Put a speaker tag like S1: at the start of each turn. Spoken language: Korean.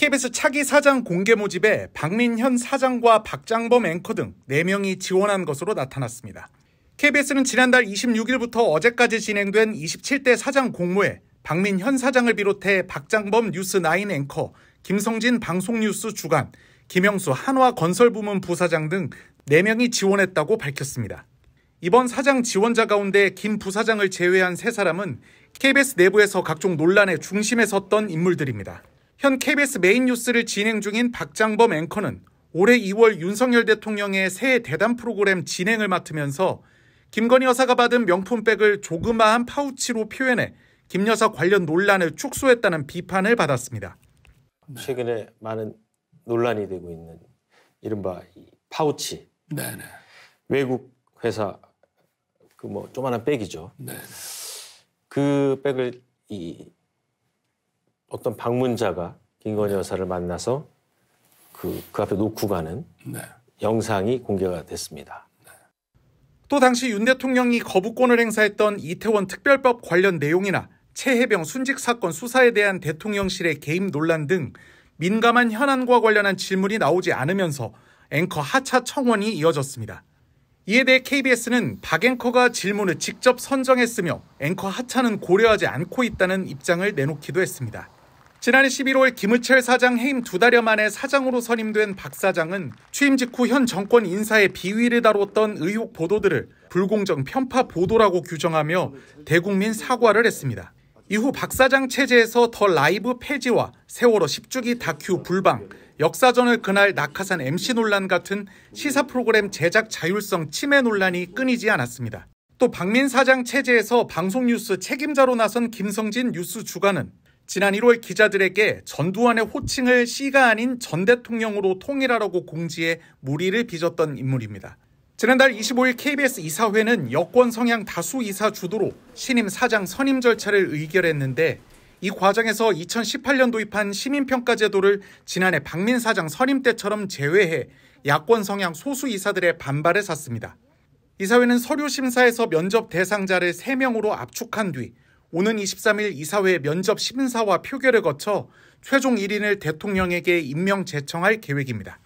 S1: KBS 차기 사장 공개 모집에 박민현 사장과 박장범 앵커 등 4명이 지원한 것으로 나타났습니다. KBS는 지난달 26일부터 어제까지 진행된 27대 사장 공모에 박민현 사장을 비롯해 박장범 뉴스9 앵커, 김성진 방송뉴스 주간, 김영수 한화 건설부문 부사장 등 4명이 지원했다고 밝혔습니다. 이번 사장 지원자 가운데 김 부사장을 제외한 세 사람은 KBS 내부에서 각종 논란의 중심에 섰던 인물들입니다. 현 KBS 메인 뉴스를 진행 중인 박장범 앵커는 올해 2월 윤석열 대통령의 새해 대담 프로그램 진행을 맡으면서 김건희 여사가 받은 명품백을 조그마한 파우치로 표현해 김 여사 관련 논란을 축소했다는 비판을 받았습니다. 네. 최근에 많은 논란이 되고 있는 이른바 파우치.
S2: 네네. 네. 외국 회사 그 뭐조그마한 백이죠. 네네. 그 백을 이 어떤 방문자가 김건희 여사를 만나서 그, 그 앞에 놓고 가는 네. 영상이 공개가 됐습니다.
S1: 또 당시 윤 대통령이 거부권을 행사했던 이태원 특별법 관련 내용이나 최해병 순직 사건 수사에 대한 대통령실의 개입 논란 등 민감한 현안과 관련한 질문이 나오지 않으면서 앵커 하차 청원이 이어졌습니다. 이에 대해 KBS는 박 앵커가 질문을 직접 선정했으며 앵커 하차는 고려하지 않고 있다는 입장을 내놓기도 했습니다. 지난 11월 김우철 사장 해임 두 달여 만에 사장으로 선임된 박 사장은 취임 직후 현 정권 인사의 비위를 다뤘던 의혹 보도들을 불공정 편파 보도라고 규정하며 대국민 사과를 했습니다. 이후 박 사장 체제에서 더 라이브 폐지와 세월호 10주기 다큐 불방, 역사전을 그날 낙하산 MC 논란 같은 시사 프로그램 제작 자율성 침해 논란이 끊이지 않았습니다. 또 박민 사장 체제에서 방송뉴스 책임자로 나선 김성진 뉴스 주관은 지난 1월 기자들에게 전두환의 호칭을 씨가 아닌 전 대통령으로 통일하라고 공지해 무리를 빚었던 인물입니다. 지난달 25일 KBS 이사회는 여권 성향 다수 이사 주도로 신임 사장 선임 절차를 의결했는데 이 과정에서 2018년 도입한 시민평가 제도를 지난해 박민 사장 선임 때처럼 제외해 야권 성향 소수 이사들의 반발을 샀습니다. 이사회는 서류 심사에서 면접 대상자를 3명으로 압축한 뒤 오는 23일 이사회 면접 심사와 표결을 거쳐 최종 1인을 대통령에게 임명 제청할 계획입니다.